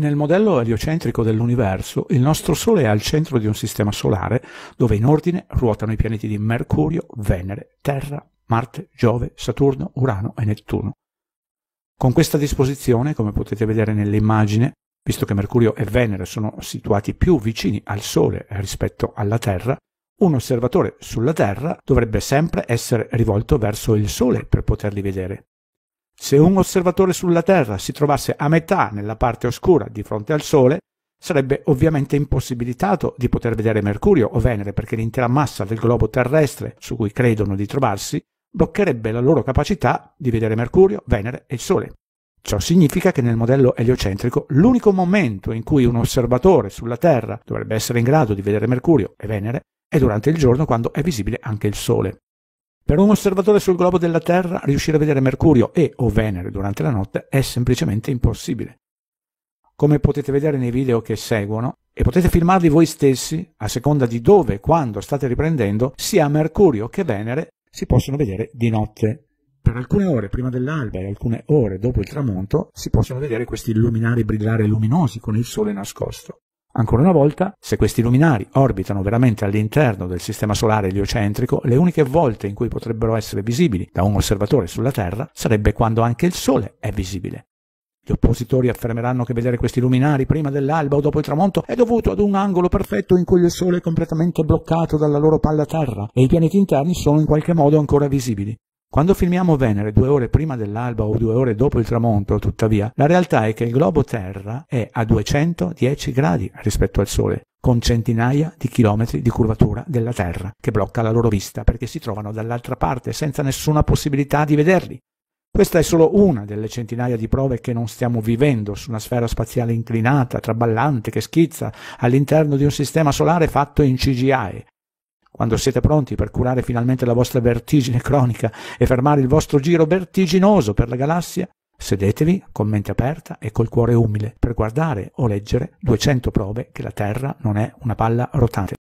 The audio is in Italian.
Nel modello eliocentrico dell'universo, il nostro Sole è al centro di un sistema solare dove in ordine ruotano i pianeti di Mercurio, Venere, Terra, Marte, Giove, Saturno, Urano e Nettuno. Con questa disposizione, come potete vedere nell'immagine, visto che Mercurio e Venere sono situati più vicini al Sole rispetto alla Terra, un osservatore sulla Terra dovrebbe sempre essere rivolto verso il Sole per poterli vedere. Se un osservatore sulla Terra si trovasse a metà nella parte oscura di fronte al Sole, sarebbe ovviamente impossibilitato di poter vedere Mercurio o Venere perché l'intera massa del globo terrestre su cui credono di trovarsi bloccherebbe la loro capacità di vedere Mercurio, Venere e il Sole. Ciò significa che nel modello eliocentrico l'unico momento in cui un osservatore sulla Terra dovrebbe essere in grado di vedere Mercurio e Venere è durante il giorno quando è visibile anche il Sole. Per un osservatore sul globo della Terra riuscire a vedere Mercurio e o Venere durante la notte è semplicemente impossibile. Come potete vedere nei video che seguono, e potete filmarli voi stessi, a seconda di dove e quando state riprendendo, sia Mercurio che Venere si possono vedere di notte. Per alcune ore prima dell'alba e alcune ore dopo il tramonto si possono vedere questi luminari brillare luminosi con il sole nascosto. Ancora una volta, se questi luminari orbitano veramente all'interno del sistema solare eliocentrico, le uniche volte in cui potrebbero essere visibili da un osservatore sulla Terra sarebbe quando anche il Sole è visibile. Gli oppositori affermeranno che vedere questi luminari prima dell'alba o dopo il tramonto è dovuto ad un angolo perfetto in cui il Sole è completamente bloccato dalla loro palla Terra e i pianeti interni sono in qualche modo ancora visibili. Quando filmiamo Venere due ore prima dell'alba o due ore dopo il tramonto, tuttavia, la realtà è che il globo Terra è a 210 gradi rispetto al Sole, con centinaia di chilometri di curvatura della Terra, che blocca la loro vista perché si trovano dall'altra parte senza nessuna possibilità di vederli. Questa è solo una delle centinaia di prove che non stiamo vivendo su una sfera spaziale inclinata, traballante, che schizza all'interno di un sistema solare fatto in CGI, quando siete pronti per curare finalmente la vostra vertigine cronica e fermare il vostro giro vertiginoso per la galassia, sedetevi con mente aperta e col cuore umile per guardare o leggere 200 prove che la Terra non è una palla rotante.